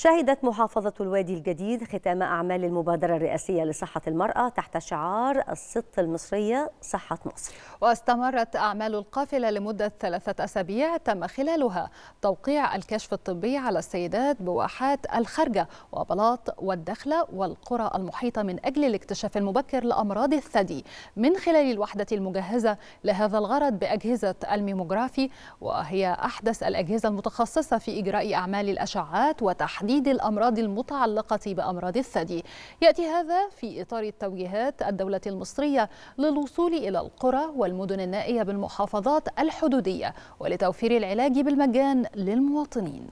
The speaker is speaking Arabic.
شهدت محافظة الوادي الجديد ختام أعمال المبادرة الرئاسية لصحة المرأة تحت شعار الست المصرية صحة مصر واستمرت أعمال القافلة لمدة ثلاثة أسابيع تم خلالها توقيع الكشف الطبي على السيدات بواحات الخرجة وبلاط والدخلة والقرى المحيطة من أجل الاكتشاف المبكر لأمراض الثدي من خلال الوحدة المجهزة لهذا الغرض بأجهزة الميموغرافي وهي أحدث الأجهزة المتخصصة في إجراء أعمال الأشعات وتحديد تحديد الأمراض المتعلقة بأمراض الثدي يأتي هذا في إطار التوجيهات الدولة المصرية للوصول إلى القرى والمدن النائية بالمحافظات الحدودية ولتوفير العلاج بالمجان للمواطنين